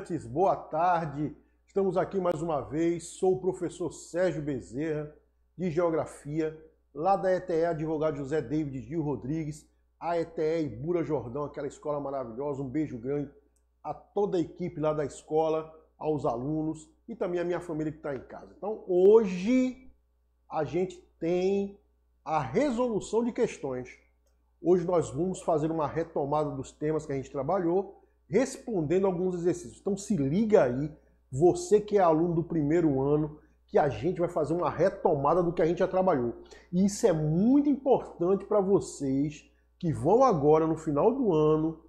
estudantes, boa tarde. Estamos aqui mais uma vez. Sou o professor Sérgio Bezerra, de Geografia, lá da ETE, advogado José David Gil Rodrigues, a ETE Bura Jordão, aquela escola maravilhosa. Um beijo grande a toda a equipe lá da escola, aos alunos e também a minha família que está em casa. Então, hoje a gente tem a resolução de questões. Hoje nós vamos fazer uma retomada dos temas que a gente trabalhou respondendo alguns exercícios. Então se liga aí, você que é aluno do primeiro ano, que a gente vai fazer uma retomada do que a gente já trabalhou. E isso é muito importante para vocês que vão agora, no final do ano,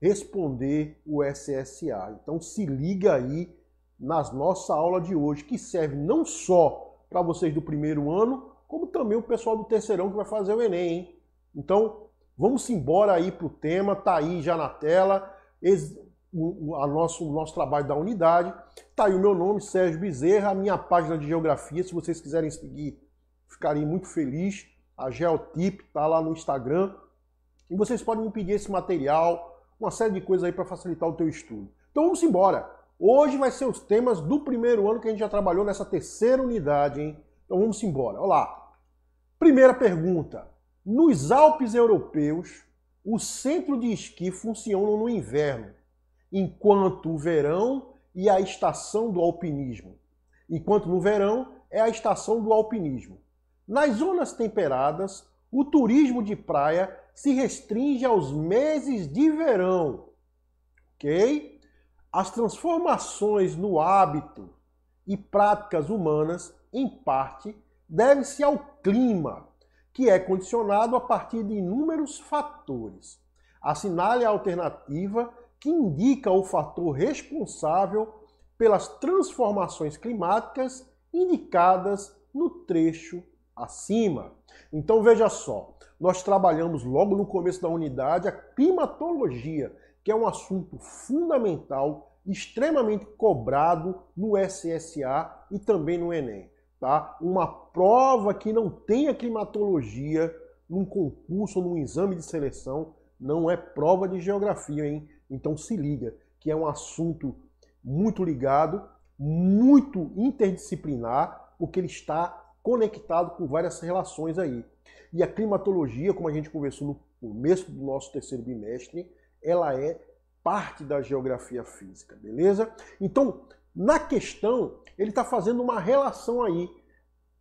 responder o SSA. Então se liga aí nas nossa aula de hoje, que serve não só para vocês do primeiro ano, como também o pessoal do terceirão que vai fazer o Enem. Hein? Então, vamos embora aí para o tema, tá aí já na tela o, o, nosso, o nosso trabalho da unidade. Está aí o meu nome, Sérgio Bezerra, a minha página de geografia, se vocês quiserem seguir, ficarei muito feliz. A Geotip está lá no Instagram. E vocês podem me pedir esse material, uma série de coisas aí para facilitar o teu estudo. Então vamos embora. Hoje vai ser os temas do primeiro ano que a gente já trabalhou nessa terceira unidade, hein? Então vamos embora. Olá. Primeira pergunta. Nos Alpes europeus, o centro de esqui funcionam no inverno, enquanto o verão e a estação do alpinismo. Enquanto no verão é a estação do alpinismo. Nas zonas temperadas, o turismo de praia se restringe aos meses de verão. OK? As transformações no hábito e práticas humanas, em parte, devem-se ao clima que é condicionado a partir de inúmeros fatores. Assinale a alternativa que indica o fator responsável pelas transformações climáticas indicadas no trecho acima. Então veja só, nós trabalhamos logo no começo da unidade a climatologia, que é um assunto fundamental, extremamente cobrado no SSA e também no Enem tá? uma prova que não tenha climatologia num concurso, num exame de seleção, não é prova de geografia, hein? Então se liga, que é um assunto muito ligado, muito interdisciplinar, porque ele está conectado com várias relações aí. E a climatologia, como a gente conversou no começo do nosso terceiro bimestre, ela é parte da geografia física, beleza? Então, na questão, ele está fazendo uma relação aí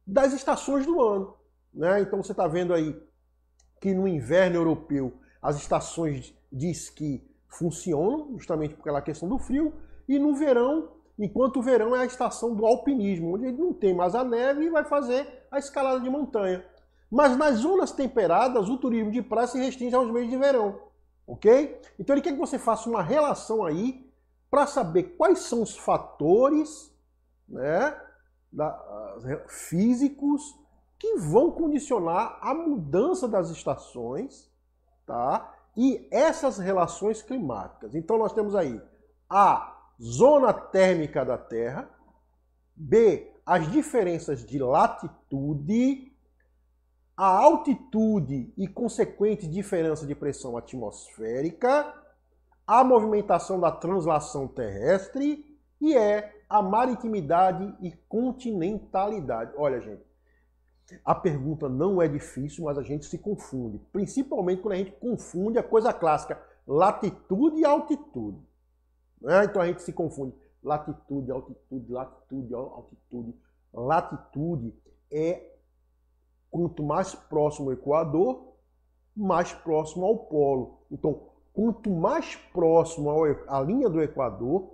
das estações do ano. Né? Então você está vendo aí que no inverno europeu as estações de esqui funcionam, justamente por aquela questão do frio, e no verão, enquanto o verão é a estação do alpinismo, onde ele não tem mais a neve e vai fazer a escalada de montanha. Mas nas zonas temperadas, o turismo de praia se restringe aos meses de verão, ok? Então ele quer que você faça uma relação aí para saber quais são os fatores né, da, físicos que vão condicionar a mudança das estações tá, e essas relações climáticas. Então nós temos aí a zona térmica da Terra, B, as diferenças de latitude, a altitude e consequente diferença de pressão atmosférica, a movimentação da translação terrestre e é a maritimidade e continentalidade. Olha, gente, a pergunta não é difícil, mas a gente se confunde, principalmente quando a gente confunde a coisa clássica, latitude e altitude. Né? Então a gente se confunde. Latitude, altitude, latitude, altitude. Latitude é quanto mais próximo ao Equador, mais próximo ao polo. Então, Quanto mais próximo à linha do Equador,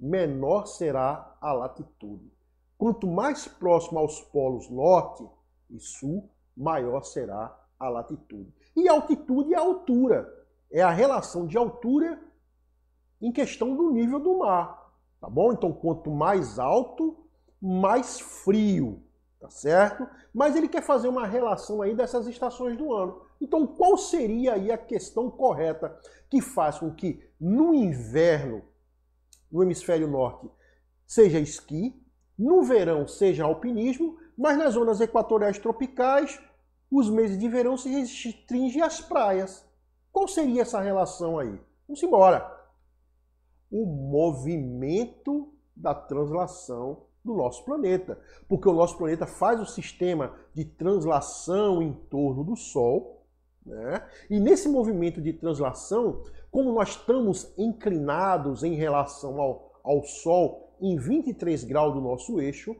menor será a latitude. Quanto mais próximo aos polos norte e sul, maior será a latitude. E altitude é a altura, é a relação de altura em questão do nível do mar, tá bom? Então, quanto mais alto, mais frio, tá certo? Mas ele quer fazer uma relação aí dessas estações do ano. Então, qual seria aí a questão correta que faz com que no inverno, no hemisfério norte, seja esqui, no verão seja alpinismo, mas nas zonas equatoriais tropicais, os meses de verão se restringem às praias. Qual seria essa relação aí? Vamos embora. O movimento da translação do nosso planeta, porque o nosso planeta faz o sistema de translação em torno do Sol, né? E nesse movimento de translação, como nós estamos inclinados em relação ao, ao Sol em 23 graus do nosso eixo,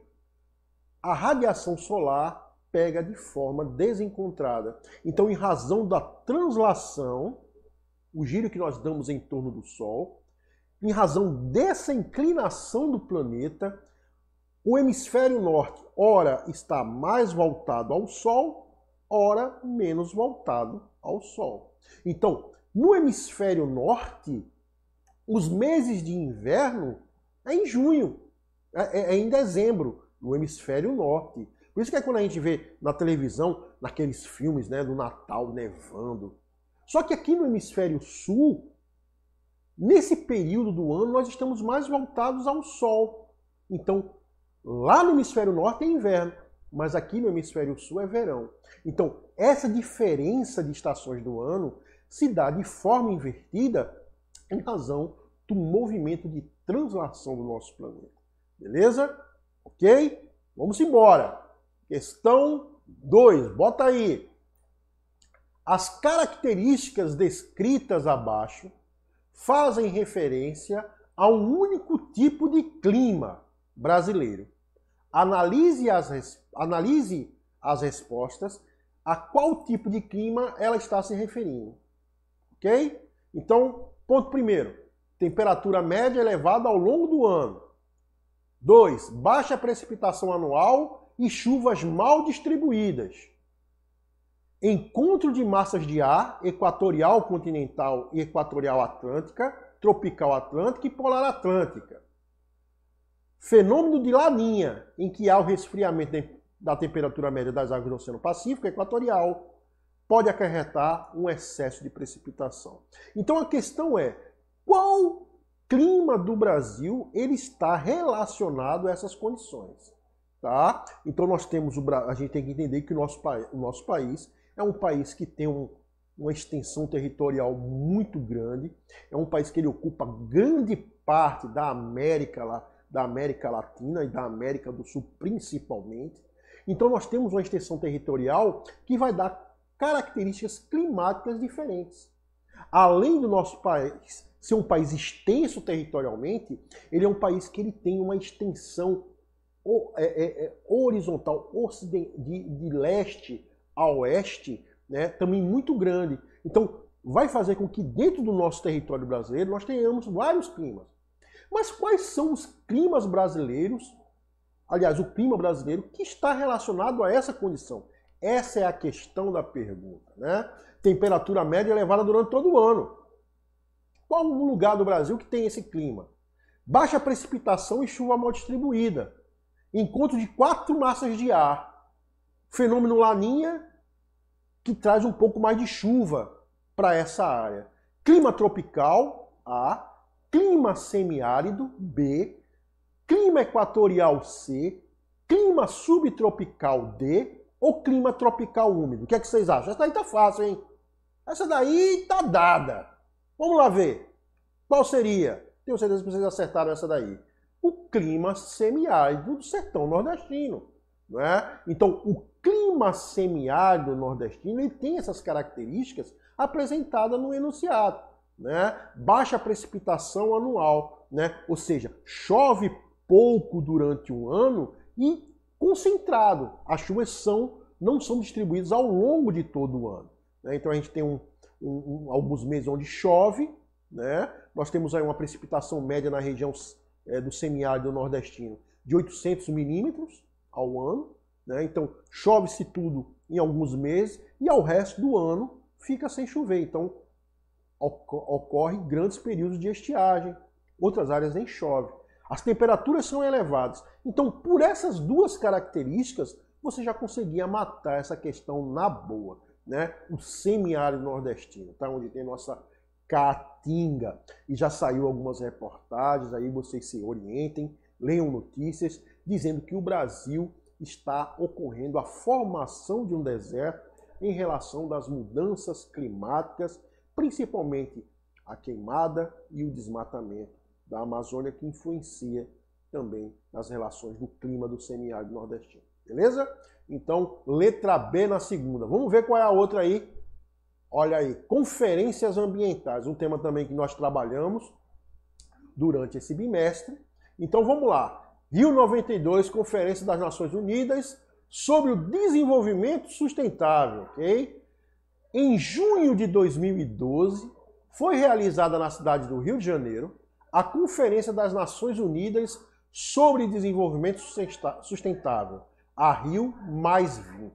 a radiação solar pega de forma desencontrada. Então, em razão da translação, o giro que nós damos em torno do Sol, em razão dessa inclinação do planeta, o hemisfério norte, ora, está mais voltado ao Sol hora menos voltado ao Sol. Então, no hemisfério norte, os meses de inverno é em junho, é, é, é em dezembro, no hemisfério norte. Por isso que é quando a gente vê na televisão, naqueles filmes né, do Natal nevando. Só que aqui no hemisfério sul, nesse período do ano, nós estamos mais voltados ao sol. Então, lá no hemisfério norte é inverno mas aqui no hemisfério sul é verão. Então, essa diferença de estações do ano se dá de forma invertida em razão do movimento de translação do nosso planeta. Beleza? Ok? Vamos embora. Questão 2, bota aí. As características descritas abaixo fazem referência a um único tipo de clima brasileiro, analise as, analise as respostas a qual tipo de clima ela está se referindo. Ok? Então, ponto primeiro: temperatura média elevada ao longo do ano. Dois: Baixa precipitação anual e chuvas mal distribuídas. Encontro de massas de ar equatorial continental e equatorial atlântica, tropical atlântica e polar atlântica. Fenômeno de laninha, em que há o resfriamento da temperatura média das águas do Oceano Pacífico Equatorial, pode acarretar um excesso de precipitação. Então a questão é, qual clima do Brasil ele está relacionado a essas condições? Tá? Então nós temos o a gente tem que entender que o nosso, o nosso país é um país que tem um, uma extensão territorial muito grande, é um país que ele ocupa grande parte da América lá, da América Latina e da América do Sul principalmente. Então nós temos uma extensão territorial que vai dar características climáticas diferentes. Além do nosso país ser um país extenso territorialmente, ele é um país que ele tem uma extensão é, é, é, horizontal de, leste a oeste, né, também muito grande. Então vai fazer com que dentro do nosso território brasileiro nós tenhamos vários climas. Mas quais são os climas brasileiros, aliás, o clima brasileiro, que está relacionado a essa condição? Essa é a questão da pergunta. Né? Temperatura média elevada durante todo o ano. Qual o lugar do Brasil que tem esse clima? Baixa precipitação e chuva mal distribuída. Encontro de quatro massas de ar. Fenômeno Laninha, que traz um pouco mais de chuva para essa área. Clima tropical, A clima semiárido, B, clima equatorial C, clima subtropical D ou clima tropical úmido. O que, é que vocês acham? Essa daí tá fácil, hein? Essa daí tá dada. Vamos lá ver. Qual seria? Tenho certeza que vocês acertaram essa daí. O clima semiárido do sertão nordestino. Né? Então, o clima semiárido nordestino ele tem essas características apresentadas no enunciado né? baixa precipitação anual, né? ou seja, chove pouco durante um ano e concentrado. As chuvas são, não são distribuídas ao longo de todo o ano. Né? Então a gente tem um, um, um, alguns meses onde chove, né? nós temos aí uma precipitação média na região é, do semiárido nordestino de 800 milímetros ao ano. Né? Então chove-se tudo em alguns meses e ao resto do ano fica sem chover. Então ocorrem grandes períodos de estiagem, outras áreas nem chove. As temperaturas são elevadas. Então, por essas duas características, você já conseguia matar essa questão na boa. Né? O semiárido nordestino, tá? onde tem nossa Caatinga. E já saiu algumas reportagens, aí vocês se orientem, leiam notícias, dizendo que o Brasil está ocorrendo a formação de um deserto em relação das mudanças climáticas principalmente a queimada e o desmatamento da Amazônia, que influencia também nas relações do clima do semiárido nordestino. Beleza? Então, letra B na segunda. Vamos ver qual é a outra aí. Olha aí, conferências ambientais, um tema também que nós trabalhamos durante esse bimestre. Então vamos lá. Rio 92, Conferência das Nações Unidas sobre o Desenvolvimento Sustentável, ok? em junho de 2012, foi realizada na cidade do Rio de Janeiro a Conferência das Nações Unidas sobre Desenvolvimento Sustentável, a Rio Mais 20.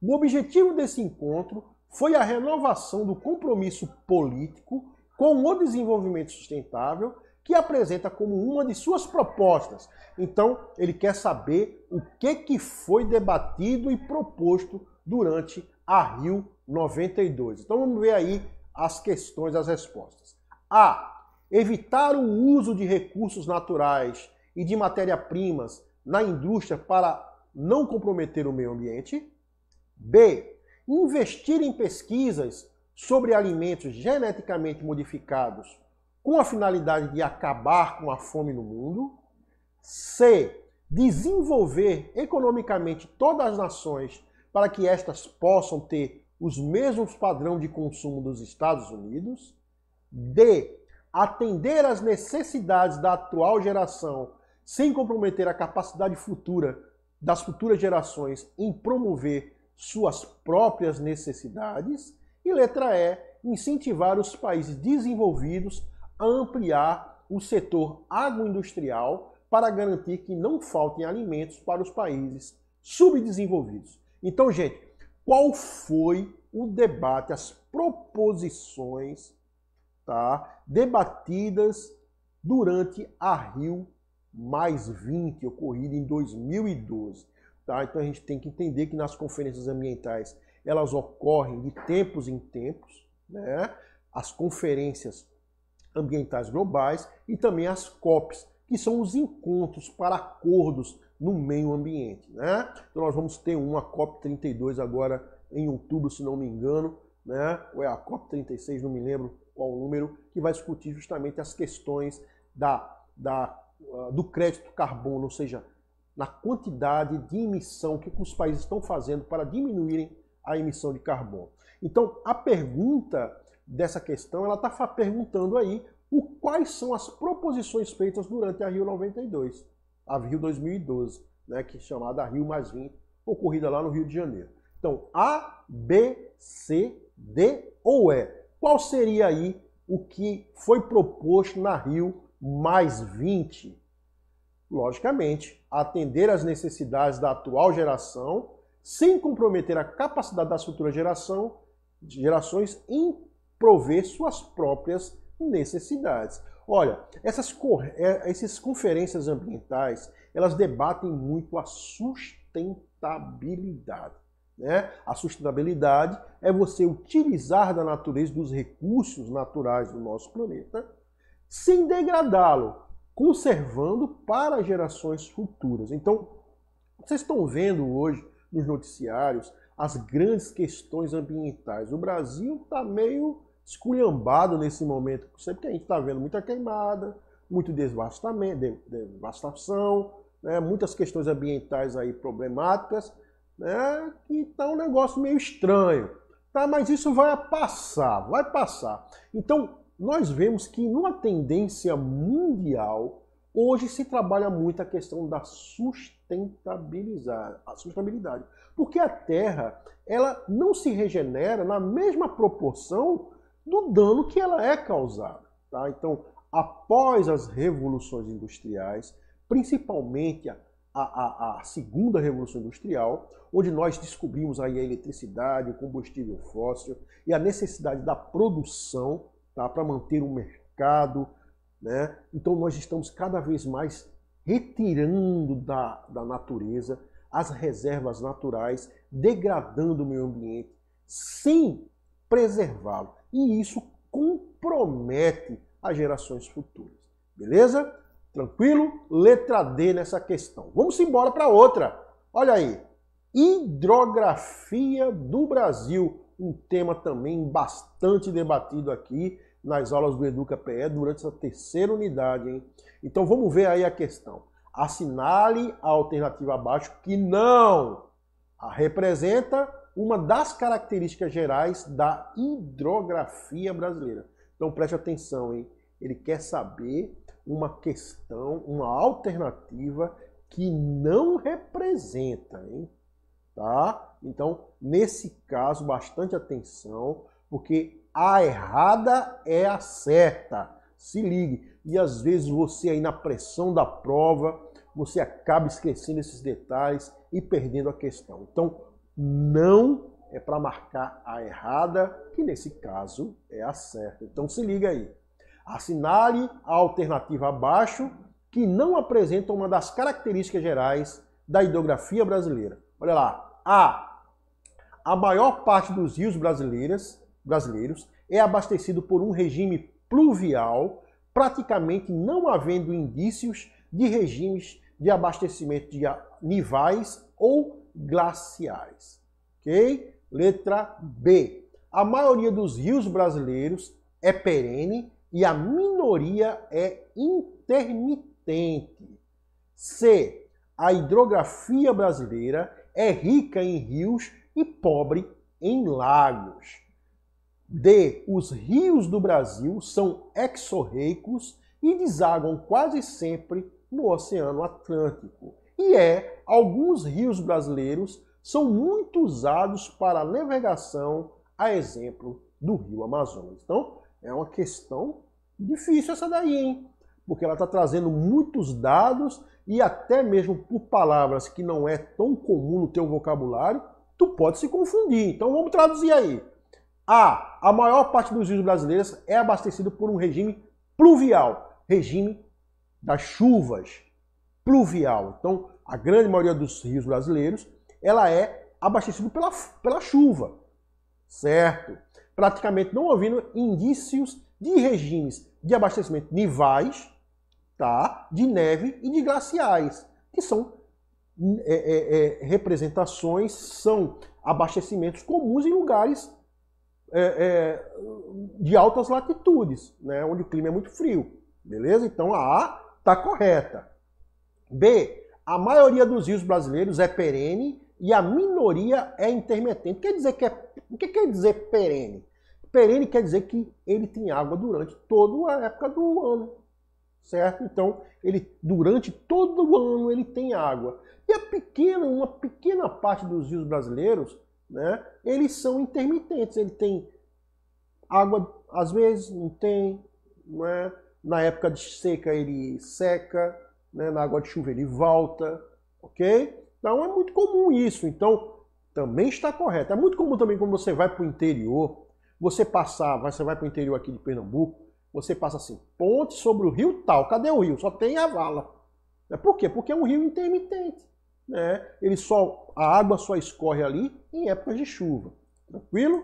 O objetivo desse encontro foi a renovação do compromisso político com o desenvolvimento sustentável, que apresenta como uma de suas propostas. Então, ele quer saber o que, que foi debatido e proposto durante a Rio 92. Então vamos ver aí as questões, as respostas. A. Evitar o uso de recursos naturais e de matéria-primas na indústria para não comprometer o meio ambiente. B. Investir em pesquisas sobre alimentos geneticamente modificados com a finalidade de acabar com a fome no mundo. C. Desenvolver economicamente todas as nações para que estas possam ter os mesmos padrões de consumo dos Estados Unidos. D. Atender às necessidades da atual geração sem comprometer a capacidade futura das futuras gerações em promover suas próprias necessidades. E letra E, incentivar os países desenvolvidos a ampliar o setor agroindustrial para garantir que não faltem alimentos para os países subdesenvolvidos. Então, gente, qual foi o debate, as proposições tá, debatidas durante a Rio mais 20, ocorrida em 2012. Tá? Então a gente tem que entender que nas conferências ambientais elas ocorrem de tempos em tempos, né? as conferências ambientais globais e também as COPs, que são os encontros para acordos no meio ambiente. Né? Então nós vamos ter uma COP32 agora em outubro, se não me engano, né? ou é a COP36, não me lembro qual o número, que vai discutir justamente as questões da, da, ah, do crédito carbono, ou seja, na quantidade de emissão que os países estão fazendo para diminuírem a emissão de carbono. Então, a pergunta dessa questão, ela está perguntando aí o, quais são as proposições feitas durante a Rio 92 a Rio 2012, né, que é chamada Rio Mais 20, ocorrida lá no Rio de Janeiro. Então, A, B, C, D ou E? Qual seria aí o que foi proposto na Rio Mais 20? Logicamente, atender às necessidades da atual geração, sem comprometer a capacidade da futura geração, gerações em prover suas próprias necessidades. Olha, essas, é, essas conferências ambientais, elas debatem muito a sustentabilidade. Né? A sustentabilidade é você utilizar da natureza, dos recursos naturais do nosso planeta, sem degradá-lo, conservando para gerações futuras. Então, vocês estão vendo hoje nos noticiários as grandes questões ambientais. O Brasil está meio esculhambado nesse momento, sempre que a gente está vendo muita queimada, muito desbastamento, devastação, né? muitas questões ambientais aí problemáticas, né? então um negócio meio estranho. Tá, mas isso vai passar, vai passar. Então, nós vemos que numa tendência mundial, hoje se trabalha muito a questão da sustentabilidade, a sustentabilidade. Porque a Terra, ela não se regenera na mesma proporção do dano que ela é causada. Tá? Então, após as revoluções industriais, principalmente a, a, a, segunda revolução industrial, onde nós descobrimos aí a eletricidade, o combustível fóssil e a necessidade da produção tá? para manter o mercado. Né? Então, nós estamos cada vez mais retirando da, da natureza as reservas naturais, degradando o meio ambiente, sem preservá-lo. E isso compromete as gerações futuras. Beleza? Tranquilo? Letra D nessa questão. Vamos embora para outra. Olha aí. Hidrografia do Brasil, um tema também bastante debatido aqui nas aulas do Educa PE durante essa terceira unidade, hein? Então vamos ver aí a questão. Assinale a alternativa abaixo que não a representa uma das características gerais da hidrografia brasileira. Então preste atenção, hein? Ele quer saber uma questão, uma alternativa que não representa, hein? Tá? Então, nesse caso, bastante atenção, porque a errada é a certa. Se ligue. E às vezes você aí na pressão da prova, você acaba esquecendo esses detalhes e perdendo a questão. Então, não é para marcar a errada, que nesse caso é a certa. Então se liga aí. Assinale a alternativa abaixo que não apresenta uma das características gerais da hidrografia brasileira. Olha lá. A. A maior parte dos rios brasileiros, brasileiros é abastecido por um regime pluvial, praticamente não havendo indícios de regimes de abastecimento de nivais ou glaciais, Ok? Letra B. A maioria dos rios brasileiros é perene e a minoria é intermitente. C. A hidrografia brasileira é rica em rios e pobre em lagos. D. Os rios do Brasil são exorreicos e desaguam quase sempre no Oceano Atlântico e é alguns rios brasileiros são muito usados para navegação, a exemplo do Rio Amazonas. Então, é uma questão difícil essa daí, hein? Porque ela está trazendo muitos dados e até mesmo por palavras que não é tão comum no teu vocabulário, tu pode se confundir. Então, vamos traduzir aí. A, a maior parte dos rios brasileiros é abastecido por um regime pluvial, regime das chuvas pluvial. Então, a grande maioria dos rios brasileiros, ela é abastecida pela, pela chuva, certo? Praticamente não havendo indícios de regimes de abastecimento nivais, tá? de neve e de glaciais, que são é, é, é, representações, são abastecimentos comuns em lugares é, é, de altas latitudes, né? onde o clima é muito frio. Beleza? Então a A está correta. B. A maioria dos rios brasileiros é perene e a minoria é intermitente. Quer dizer que é, o que quer dizer perene? Perene quer dizer que ele tem água durante toda a época do ano, certo? Então, ele durante todo o ano ele tem água. E a pequena, uma pequena parte dos rios brasileiros, né, eles são intermitentes. Ele tem água, às vezes não tem, não é? na época de seca ele seca, né, na água de chuva ele volta, ok? Então é muito comum isso. Então também está correto. É muito comum também quando você vai para o interior, você passar, você vai para o interior aqui de Pernambuco, você passa assim, ponte sobre o rio tal. Cadê o rio? Só tem a vala. É, por quê? Porque é um rio intermitente. Né? Ele só, a água só escorre ali em épocas de chuva. Tranquilo?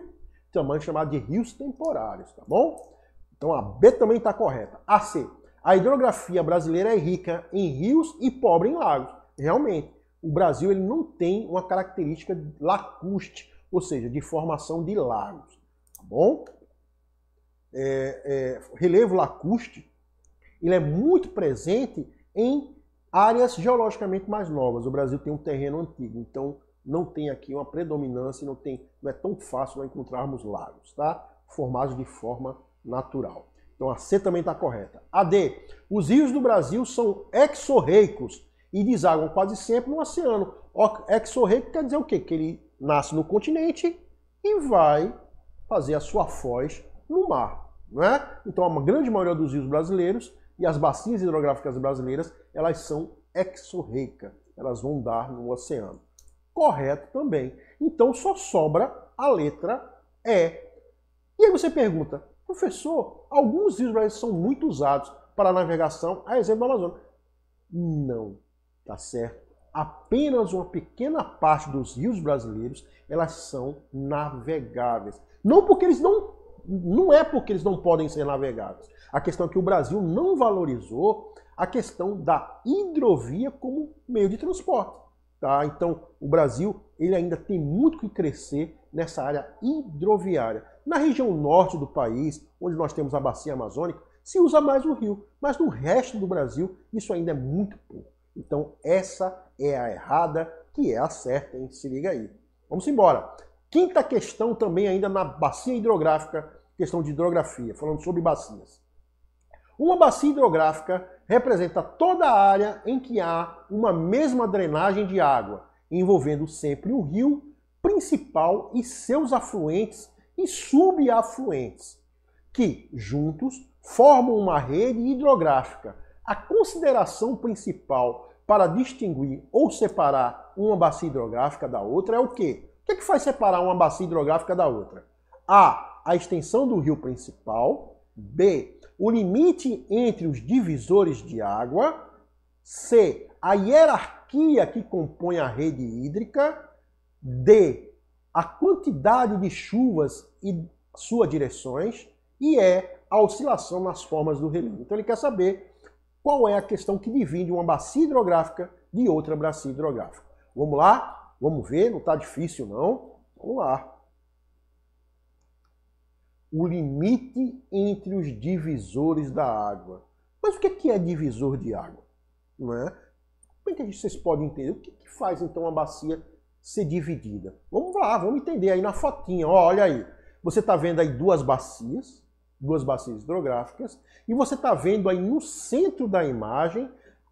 Também chamado de rios temporários, tá bom? Então a B também está correta. A C. A hidrografia brasileira é rica em rios e pobre em lagos. Realmente, o Brasil ele não tem uma característica lacustre, ou seja, de formação de lagos. Tá bom? É, é, relevo lacustre ele é muito presente em áreas geologicamente mais novas. O Brasil tem um terreno antigo, então não tem aqui uma predominância, não, tem, não é tão fácil encontrarmos lagos, tá? formados de forma natural. Então a C também está correta. A D. Os rios do Brasil são exorreicos e desaguam quase sempre no oceano. Exorreico quer dizer o quê? Que ele nasce no continente e vai fazer a sua foz no mar. Não é? Então a grande maioria dos rios brasileiros e as bacias hidrográficas brasileiras, elas são exorreicas. Elas vão dar no oceano. Correto também. Então só sobra a letra E. E aí você pergunta, Professor, alguns rios brasileiros são muito usados para navegação, a exemplo do Amazonas. Não, tá certo? Apenas uma pequena parte dos rios brasileiros, elas são navegáveis. Não porque eles não não é porque eles não podem ser navegáveis. A questão é que o Brasil não valorizou a questão da hidrovia como meio de transporte. Tá? Então, o Brasil ele ainda tem muito que crescer nessa área hidroviária. Na região norte do país, onde nós temos a bacia amazônica, se usa mais o rio, mas no resto do Brasil isso ainda é muito pouco. Então essa é a errada que é a certa, hein? se liga aí. Vamos embora. Quinta questão também ainda na bacia hidrográfica, questão de hidrografia, falando sobre bacias. Uma bacia hidrográfica representa toda a área em que há uma mesma drenagem de água, envolvendo sempre o rio principal e seus afluentes e subafluentes, que, juntos, formam uma rede hidrográfica. A consideração principal para distinguir ou separar uma bacia hidrográfica da outra é o quê? O que, é que faz separar uma bacia hidrográfica da outra? A. A extensão do rio principal. B. O limite entre os divisores de água. C. A hierarquia bacia que compõe a rede hídrica, D, a quantidade de chuvas e suas direções, e E, é a oscilação nas formas do relevo. Então ele quer saber qual é a questão que divide uma bacia hidrográfica de outra bacia hidrográfica. Vamos lá? Vamos ver, não está difícil não. Vamos lá. O limite entre os divisores da água. Mas o que é, é divisor de água? Não é? Como é que vocês podem entender? O que, que faz então a bacia ser dividida? Vamos lá, vamos entender aí na fotinha. Ó, olha aí. Você está vendo aí duas bacias, duas bacias hidrográficas, e você está vendo aí no centro da imagem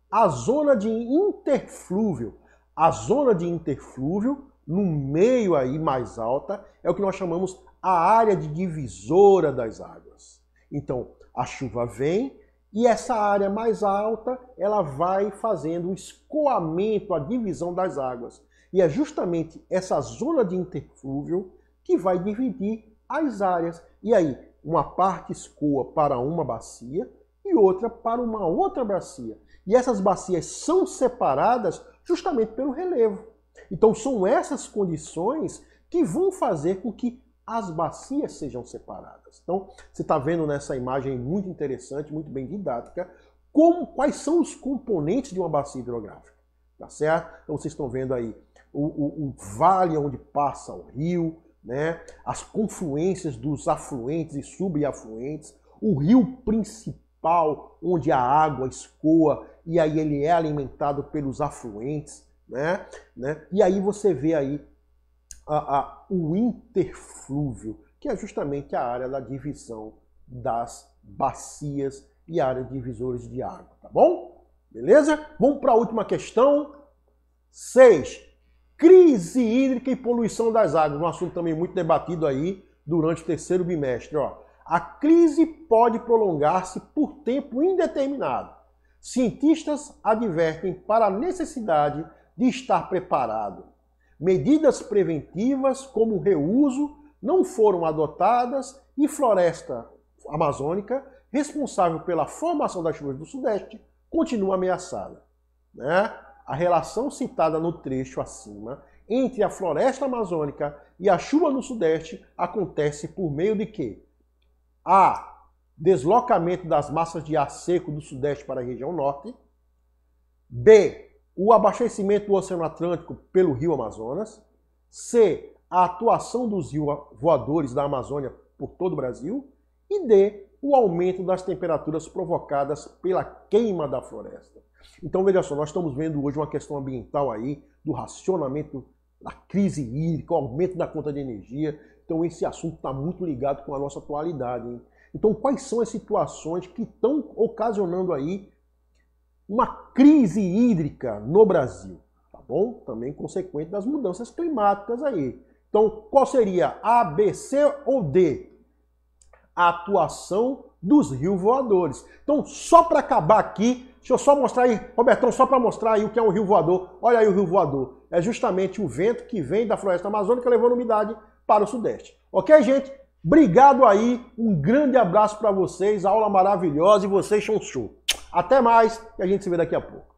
a zona de interflúvio. A zona de interflúvio, no meio aí mais alta, é o que nós chamamos a área de divisora das águas. Então, a chuva vem, e essa área mais alta, ela vai fazendo o escoamento, a divisão das águas. E é justamente essa zona de interflúvio que vai dividir as áreas. E aí, uma parte escoa para uma bacia e outra para uma outra bacia. E essas bacias são separadas justamente pelo relevo. Então, são essas condições que vão fazer com que as bacias sejam separadas. Então, você está vendo nessa imagem muito interessante, muito bem didática, como, quais são os componentes de uma bacia hidrográfica. Tá certo? Então, vocês estão vendo aí o, o, o vale onde passa o rio, né? as confluências dos afluentes e subafluentes, o rio principal onde a água escoa e aí ele é alimentado pelos afluentes. Né? né? E aí você vê aí a, a, o interflúvio, que é justamente a área da divisão das bacias e área de divisores de água, tá bom? Beleza? Vamos para a última questão. 6. Crise hídrica e poluição das águas, um assunto também muito debatido aí durante o terceiro bimestre. Ó. A crise pode prolongar-se por tempo indeterminado. Cientistas advertem para a necessidade de estar preparado Medidas preventivas, como o reuso, não foram adotadas e floresta amazônica, responsável pela formação das chuvas do Sudeste, continua ameaçada. Né? A relação citada no trecho acima entre a floresta amazônica e a chuva no Sudeste acontece por meio de quê? A. Deslocamento das massas de ar seco do Sudeste para a região Norte. B o abastecimento do Oceano Atlântico pelo Rio Amazonas. C. A atuação dos rios voadores da Amazônia por todo o Brasil. E D. O aumento das temperaturas provocadas pela queima da floresta. Então, veja só, nós estamos vendo hoje uma questão ambiental aí, do racionamento da crise hídrica, o aumento da conta de energia. Então, esse assunto está muito ligado com a nossa atualidade. Hein? Então, quais são as situações que estão ocasionando aí uma crise hídrica no Brasil, tá bom? Também consequente das mudanças climáticas aí. Então, qual seria A, B, C ou D? A atuação dos rios voadores. Então, só para acabar aqui, deixa eu só mostrar aí, Robertão, só para mostrar aí o que é um rio voador. Olha aí o rio voador. É justamente o vento que vem da floresta amazônica levando umidade para o sudeste. Ok, gente? Obrigado aí, um grande abraço para vocês, aula maravilhosa e vocês são show. Até mais e a gente se vê daqui a pouco.